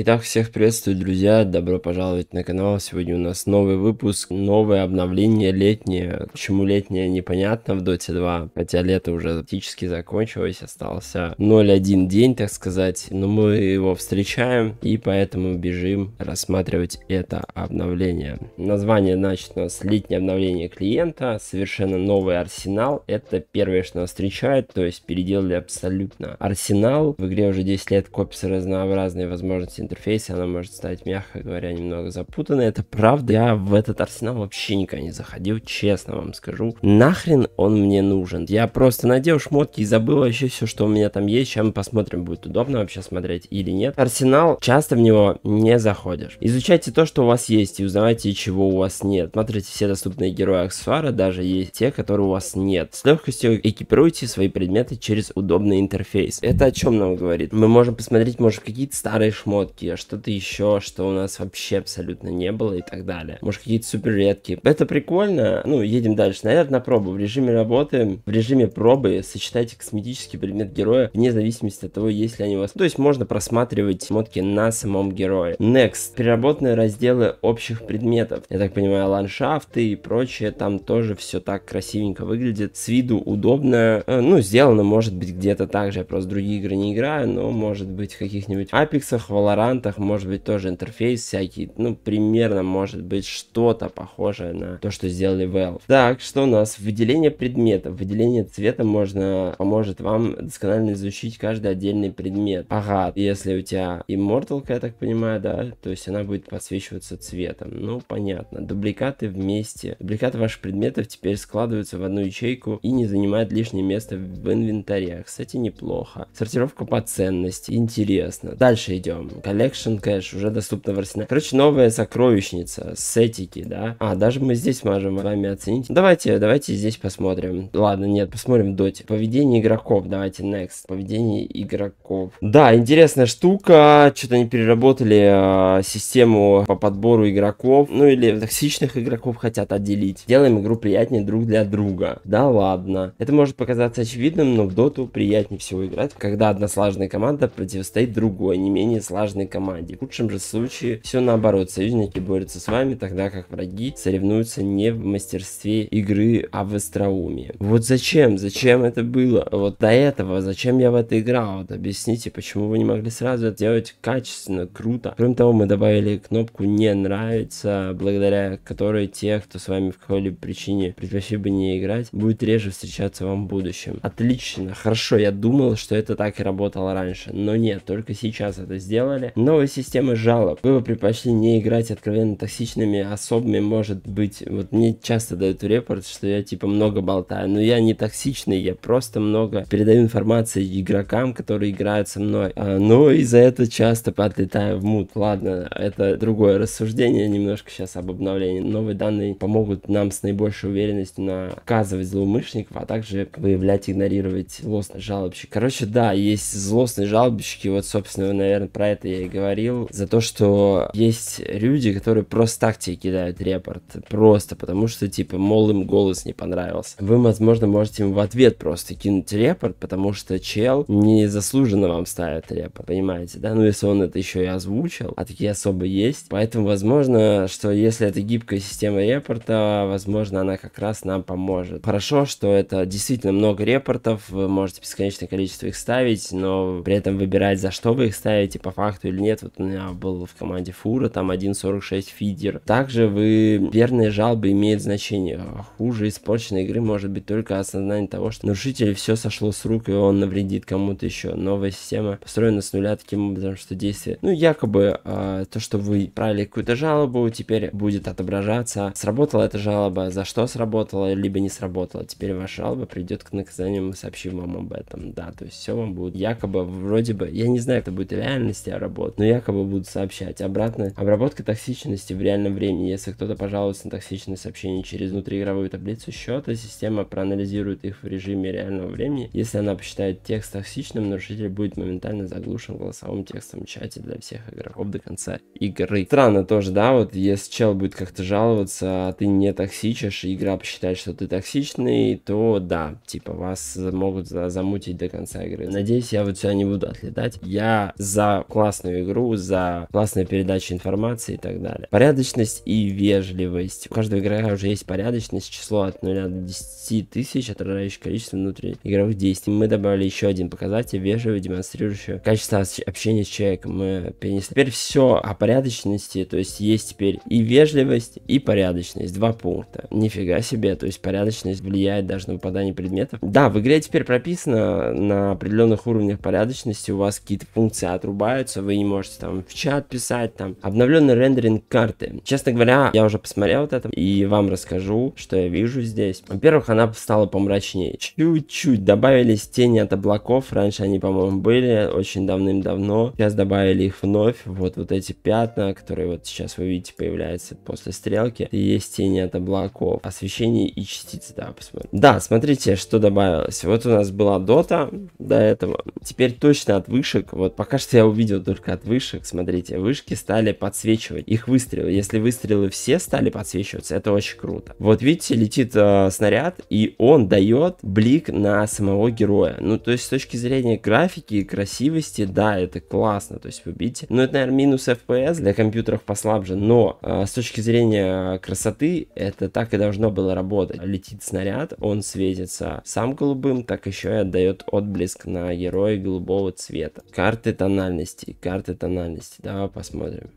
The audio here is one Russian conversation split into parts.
Итак, всех приветствую, друзья, добро пожаловать на канал, сегодня у нас новый выпуск, новое обновление летнее, почему летнее непонятно в Dota 2, хотя лето уже практически закончилось, остался 0.1 день, так сказать, но мы его встречаем и поэтому бежим рассматривать это обновление. Название значит у нас летнее обновление клиента, совершенно новый арсенал, это первое, что нас встречает, то есть переделали абсолютно арсенал, в игре уже 10 лет копятся разнообразные возможности интерфейсе она может стать, мягко говоря, немного запутанной. Это правда. Я в этот арсенал вообще никогда не заходил, честно вам скажу. Нахрен он мне нужен? Я просто надел шмотки и забыл вообще все, что у меня там есть. Сейчас мы посмотрим, будет удобно вообще смотреть или нет. Арсенал, часто в него не заходишь. Изучайте то, что у вас есть и узнавайте, чего у вас нет. Смотрите все доступные герои аксессуара, даже есть те, которые у вас нет. С легкостью экипируйте свои предметы через удобный интерфейс. Это о чем нам говорит? Мы можем посмотреть, может, какие-то старые шмотки, редкие, а что-то еще, что у нас вообще абсолютно не было и так далее. Может, какие-то супер редкие. Это прикольно. Ну, едем дальше. Наверное, на пробу. В режиме работы, в режиме пробы сочетайте косметический предмет героя вне зависимости от того, есть ли они у вас. То есть можно просматривать модки на самом герое. Next. Переработанные разделы общих предметов. Я так понимаю, ландшафты и прочее. Там тоже все так красивенько выглядит. С виду удобно. Э, ну, сделано, может быть, где-то так же. Я просто другие игры не играю, но может быть в каких-нибудь апексах, Valorant гарантах может быть тоже интерфейс всякий, ну, примерно может быть что-то похожее на то, что сделали Valve. Так, что у нас? Выделение предметов. Выделение цвета можно, поможет вам досконально изучить каждый отдельный предмет. Ага, если у тебя имморталка, я так понимаю, да, то есть она будет подсвечиваться цветом. Ну, понятно. Дубликаты вместе. Дубликаты ваших предметов теперь складываются в одну ячейку и не занимают лишнее место в инвентаре. Кстати, неплохо. Сортировка по ценности. Интересно. Дальше идем. Collection Cash уже доступна в арсенале. Короче, новая сокровищница, сетики, да. А, даже мы здесь можем вами оценить. Давайте, давайте здесь посмотрим. Ладно, нет, посмотрим доте. Поведение игроков, давайте next. Поведение игроков. Да, интересная штука. Что-то они переработали э, систему по подбору игроков. Ну или токсичных игроков хотят отделить. Делаем игру приятнее друг для друга. Да ладно. Это может показаться очевидным, но в доту приятнее всего играть, когда одна слаженная команда противостоит другой, не менее слаженной серьезной команде. В худшем же случае все наоборот. Союзники борются с вами, тогда как враги соревнуются не в мастерстве игры, а в остроумии. Вот зачем? Зачем это было? Вот до этого, зачем я в это играл? Вот объясните, почему вы не могли сразу это делать качественно, круто. Кроме того, мы добавили кнопку «Не нравится», благодаря которой те, кто с вами в какой-либо причине предпочли бы не играть, будет реже встречаться вам в будущем. Отлично, хорошо, я думал, что это так и работало раньше, но нет, только сейчас это сделали, далее. Новая система жалоб. Вы бы предпочли не играть откровенно токсичными особыми, может быть. Вот мне часто дают репорт, что я типа много болтаю, но я не токсичный, я просто много передаю информации игрокам, которые играют со мной. А, но из-за этого часто подлетаю в мут. Ладно, это другое рассуждение немножко сейчас об обновлении. Новые данные помогут нам с наибольшей уверенностью наказывать злоумышленников, а также выявлять, игнорировать злостных жалобщиков. Короче, да, есть злостные жалобщики, вот, собственно, наверное, про это я и говорил за то, что есть люди, которые просто так тебе кидают репорт, просто потому что, типа, мол, им голос не понравился. Вы, возможно, можете им в ответ просто кинуть репорт, потому что чел незаслуженно вам ставит репорт, понимаете, да? Ну, если он это еще и озвучил, а такие особо есть. Поэтому, возможно, что если это гибкая система репорта, возможно, она как раз нам поможет. Хорошо, что это действительно много репортов, вы можете бесконечное количество их ставить, но при этом выбирать, за что вы их ставите, по факту или нет. Вот у меня был в команде Фура, там 1.46 фидер. Также вы верные жалобы имеют значение. Хуже испорченной игры может быть только осознание того, что нарушитель все сошло с рук и он навредит кому-то еще. Новая система построена с нуля таким образом, что действие, ну якобы э, то, что вы отправили какую-то жалобу, теперь будет отображаться, сработала эта жалоба, за что сработала, либо не сработала. Теперь ваша жалоба придет к наказанию, мы сообщим вам об этом. Да, то есть все вам будет якобы вроде бы, я не знаю, это будет в реальности, а работ, но якобы будут сообщать. Обратно, обработка токсичности в реальном времени. Если кто-то пожалуется на токсичное сообщение через внутриигровую таблицу счета, система проанализирует их в режиме реального времени. Если она посчитает текст токсичным, нарушитель будет моментально заглушен голосовым текстом в чате для всех игроков до конца игры. Странно тоже, да, вот если чел будет как-то жаловаться, а ты не токсичишь, и игра посчитает, что ты токсичный, то да, типа вас могут замутить до конца игры. Надеюсь, я вот сегодня не буду отлетать. Я за классный классную игру, за классную передачу информации и так далее. Порядочность и вежливость. У каждого игрока уже есть порядочность, число от 0 до 10 тысяч, отражающее количество внутри игровых действий. Мы добавили еще один показатель, вежливый, демонстрирующий качество общения с человеком. Мы перенесли. Теперь все о порядочности, то есть есть теперь и вежливость, и порядочность. Два пункта. Нифига себе, то есть порядочность влияет даже на выпадание предметов. Да, в игре теперь прописано на определенных уровнях порядочности у вас какие-то функции отрубаются, вы не можете там в чат писать, там, обновленный рендеринг карты. Честно говоря, я уже посмотрел вот это, и вам расскажу, что я вижу здесь. Во-первых, она стала помрачнее. Чуть-чуть добавились тени от облаков, раньше они, по-моему, были очень давным-давно. Сейчас добавили их вновь, вот, вот эти пятна, которые вот сейчас вы видите появляются после стрелки. И есть тени от облаков, освещение и частицы, да, посмотрим. Да, смотрите, что добавилось. Вот у нас была дота до этого. Теперь точно от вышек, вот пока что я увидел только только от вышек. Смотрите, вышки стали подсвечивать их выстрелы. Если выстрелы все стали подсвечиваться, это очень круто. Вот видите, летит э, снаряд, и он дает блик на самого героя. Ну, то есть с точки зрения графики и красивости, да, это классно. То есть вы видите, ну это, наверное, минус FPS для компьютеров послабже, но э, с точки зрения красоты это так и должно было работать. Летит снаряд, он светится сам голубым, так еще и отдает отблеск на героя голубого цвета. Карты тональности карты тональности. Давай посмотрим.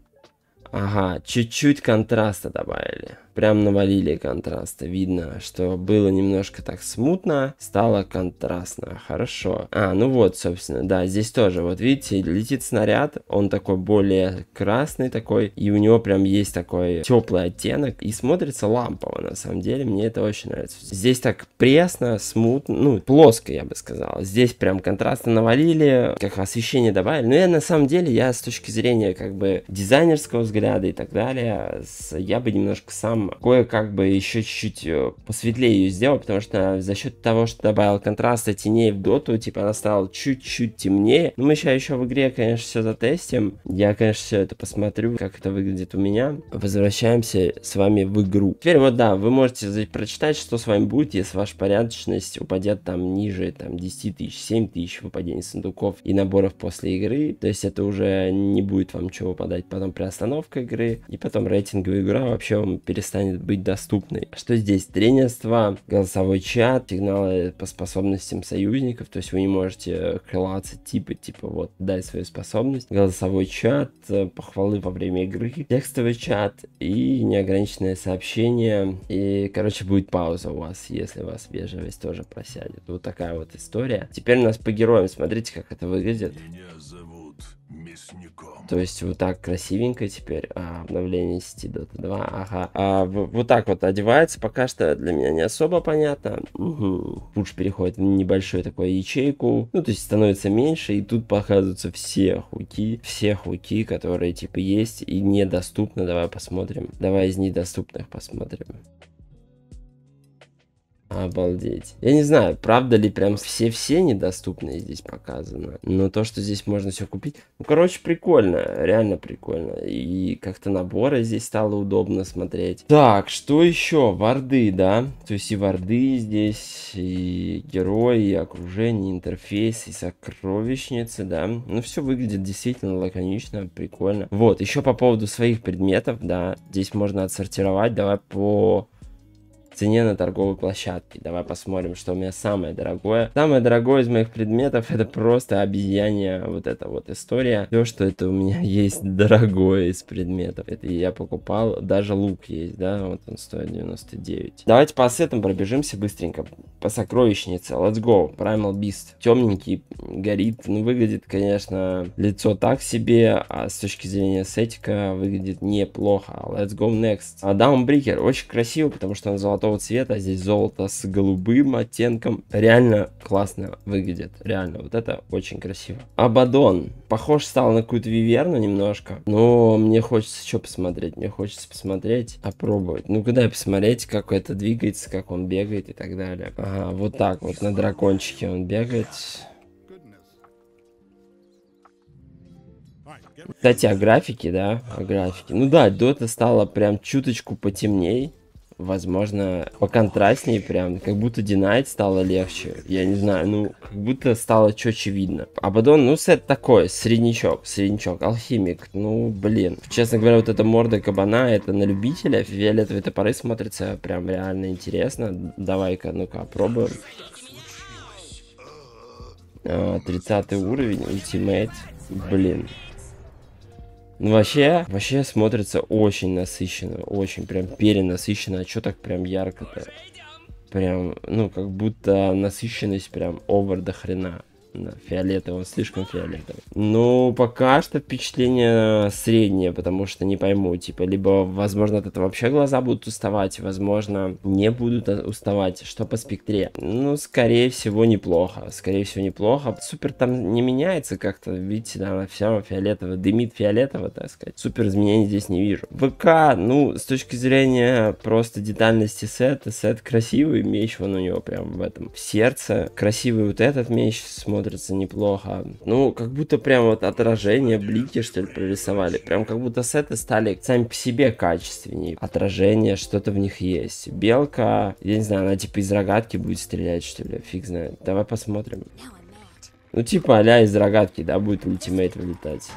Ага, чуть-чуть контраста добавили прям навалили контраста. Видно, что было немножко так смутно, стало контрастно. Хорошо. А, ну вот, собственно, да, здесь тоже. Вот видите, летит снаряд, он такой более красный такой, и у него прям есть такой теплый оттенок, и смотрится лампово, на самом деле, мне это очень нравится. Здесь так пресно, смутно, ну, плоско, я бы сказал. Здесь прям контрасты навалили, как освещение добавили. Но ну, я, на самом деле, я с точки зрения, как бы, дизайнерского взгляда и так далее, с, я бы немножко сам потом кое-как бы еще чуть-чуть э, посветлее ее сделал, потому что за счет того, что добавил контраста теней в доту, типа она стала чуть-чуть темнее. Но ну, мы сейчас еще в игре, конечно, все затестим. Я, конечно, все это посмотрю, как это выглядит у меня. Возвращаемся с вами в игру. Теперь вот да, вы можете прочитать, что с вами будет, если ваша порядочность упадет там ниже там 10 тысяч, 7 тысяч выпадений сундуков и наборов после игры. То есть это уже не будет вам чего выпадать потом при остановке игры. И потом рейтинговая игра вообще вам перестанет перестанет быть доступной. Что здесь? Тренерство, голосовой чат, сигналы по способностям союзников, то есть вы не можете э, крылаться типа, типа вот дай свою способность, голосовой чат, э, похвалы во время игры, текстовый чат и неограниченное сообщение. И, короче, будет пауза у вас, если у вас вежливость тоже просядет. Вот такая вот история. Теперь у нас по героям. Смотрите, как это выглядит. Меня зовут мясником. То есть вот так красивенько теперь а, обновление сети Dota 2. Ага. А, вот так вот одевается. Пока что для меня не особо понятно. Угу. Пуш переходит в небольшую такую ячейку. Ну, то есть становится меньше. И тут показываются все хуки. Все хуки, которые типа есть и недоступны. Давай посмотрим. Давай из недоступных посмотрим. Обалдеть. Я не знаю, правда ли прям все-все недоступные здесь показано. Но то, что здесь можно все купить... Ну, короче, прикольно. Реально прикольно. И как-то наборы здесь стало удобно смотреть. Так, что еще? Варды, да? То есть и варды здесь, и герои, и окружение, и интерфейс, и сокровищницы, да? Ну, все выглядит действительно лаконично, прикольно. Вот, еще по поводу своих предметов, да? Здесь можно отсортировать. Давай по цене на торговой площадке. Давай посмотрим, что у меня самое дорогое. Самое дорогое из моих предметов это просто обезьянья вот эта вот история. Все, что это у меня есть дорогое из предметов. Это я покупал. Даже лук есть, да? Вот он стоит 99. Давайте по сетам пробежимся быстренько. По сокровищнице. Let's go. Primal Beast. Темненький, горит. Ну, выглядит, конечно, лицо так себе, а с точки зрения сетика выглядит неплохо. Let's go next. А Даунбрикер. Очень красиво, потому что он золотой золотого цвета, здесь золото с голубым оттенком. Реально классно выглядит, реально, вот это очень красиво. Абадон, похож стал на какую-то виверну немножко, но мне хочется что посмотреть, мне хочется посмотреть, опробовать. Ну, куда посмотреть, как это двигается, как он бегает и так далее. Ага, вот так вот, на дракончике он бегает. Кстати, о графике, да, о графике. Ну да, Дота стала прям чуточку потемней возможно, поконтрастнее прям, как будто динайт стало легче, я не знаю, ну, как будто стало четче видно. Абадон, ну, сет такой, среднячок, среднячок, алхимик, ну, блин. Честно говоря, вот эта морда кабана, это на любителя, фиолетовые топоры смотрятся прям реально интересно, давай-ка, ну-ка, пробуем. 30 а, уровень, ультимейт, блин, Вообще, вообще смотрится очень насыщенно, очень прям перенасыщенно. А что так прям ярко-то? Прям, ну, как будто насыщенность прям овер до хрена. Да, фиолетовый, он слишком фиолетовый. Ну, пока что впечатление среднее, потому что не пойму, типа, либо, возможно, от этого вообще глаза будут уставать, возможно, не будут э, уставать, что по спектре. Ну, скорее всего, неплохо, скорее всего, неплохо. Супер там не меняется как-то, видите, там все фиолетово, дымит фиолетово, так сказать. Супер изменений здесь не вижу. ВК, ну, с точки зрения просто детальности сета, сет красивый, меч, вон у него прям в этом, в сердце. Красивый вот этот меч смотрит смотрится неплохо. Ну, как будто прям вот отражение, блики, что ли, прорисовали. Прям как будто сеты стали сами по себе качественнее. Отражение, что-то в них есть. Белка, я не знаю, она типа из рогатки будет стрелять, что ли, фиг знает. Давай посмотрим. Ну, типа, а из рогатки, да, будет ультимейт вылетать.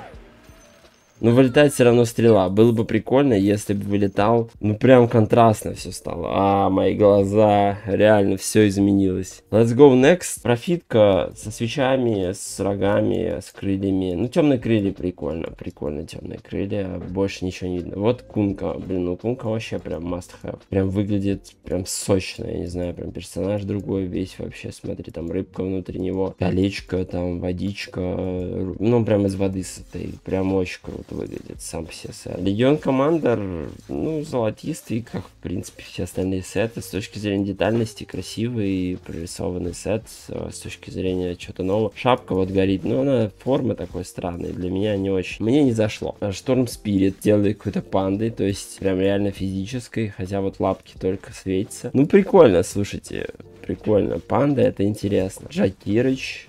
Но вылетает все равно стрела. Было бы прикольно, если бы вылетал. Ну, прям контрастно все стало. А, мои глаза. Реально все изменилось. Let's go next. Профитка со свечами, с рогами, с крыльями. Ну, темные крылья прикольно. Прикольно темные крылья. Больше ничего не видно. Вот кунка. Блин, ну кунка вообще прям must have. Прям выглядит прям сочно. Я не знаю, прям персонаж другой весь вообще. Смотри, там рыбка внутри него. Колечко, там водичка. Ну, прям из воды с этой Прям очень круто тут выглядит сам Сеса. Легион Командер, ну, золотистый, как, в принципе, все остальные сеты. С точки зрения детальности, красивый прорисованный сет. Э, с точки зрения чего-то нового. Шапка вот горит, но она формы такой странной. Для меня не очень. Мне не зашло. Э, Шторм Спирит делает какой-то пандой, то есть прям реально физической, хотя вот лапки только светятся. Ну, прикольно, слушайте. Прикольно. Панда, это интересно. Жакирыч,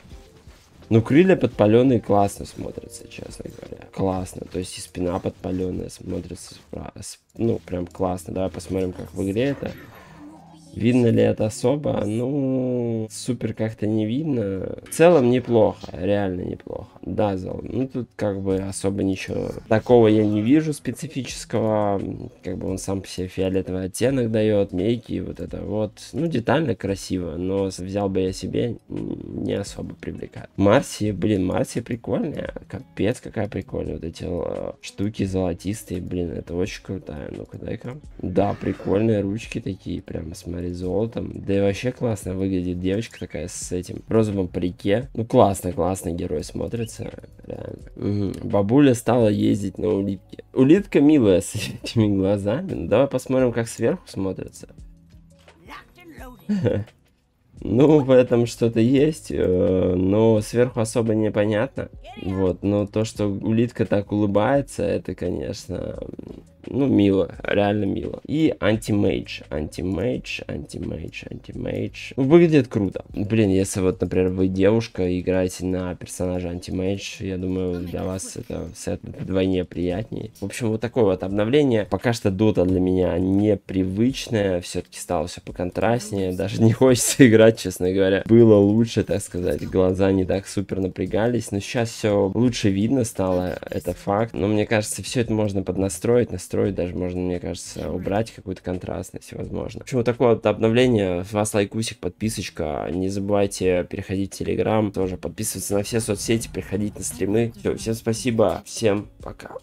ну, крылья подпаленные классно смотрятся, честно говоря. Классно. То есть и спина подпаленная смотрится. Ну, прям классно. Давай посмотрим, как в игре это. Видно ли это особо? Ну, супер как-то не видно. В целом неплохо, реально неплохо. Дазл, ну тут как бы особо ничего такого я не вижу специфического. Как бы он сам по себе фиолетовый оттенок дает, мейки, вот это вот. Ну, детально красиво, но взял бы я себе, не особо привлекает. Марси, блин, Марси прикольная. Капец, какая прикольная. Вот эти э, штуки золотистые, блин, это очень крутая. Ну-ка, дай-ка. Да, прикольные ручки такие, прям смотри говорит, золотом. Да и вообще классно выглядит девочка такая с этим розовым парике. Ну, классно, классно герой смотрится, реально. Угу. Бабуля стала ездить на улитке. Улитка милая с этими глазами. Ну, давай посмотрим, как сверху смотрится. Ну, в этом что-то есть, э, но сверху особо непонятно. Вот, но то, что улитка так улыбается, это, конечно, ну, мило, реально мило. И антимейдж, антимейдж, антимейдж, антимейдж. Выглядит круто. Блин, если вот, например, вы девушка играете на персонажа антимейдж, я думаю, для вас это сет вдвойне приятнее. В общем, вот такое вот обновление. Пока что дота для меня непривычная, все-таки стало все поконтрастнее, даже не хочется играть, честно говоря. Было лучше, так сказать, глаза не так супер напрягались, но сейчас все лучше видно стало, это факт. Но мне кажется, все это можно поднастроить, настроить настроить, даже можно, мне кажется, убрать какую-то контрастность, возможно. В общем, вот такое вот обновление. С вас лайкусик, подписочка. Не забывайте переходить в Телеграм, тоже подписываться на все соцсети, приходить на стримы. Все, всем спасибо, всем пока.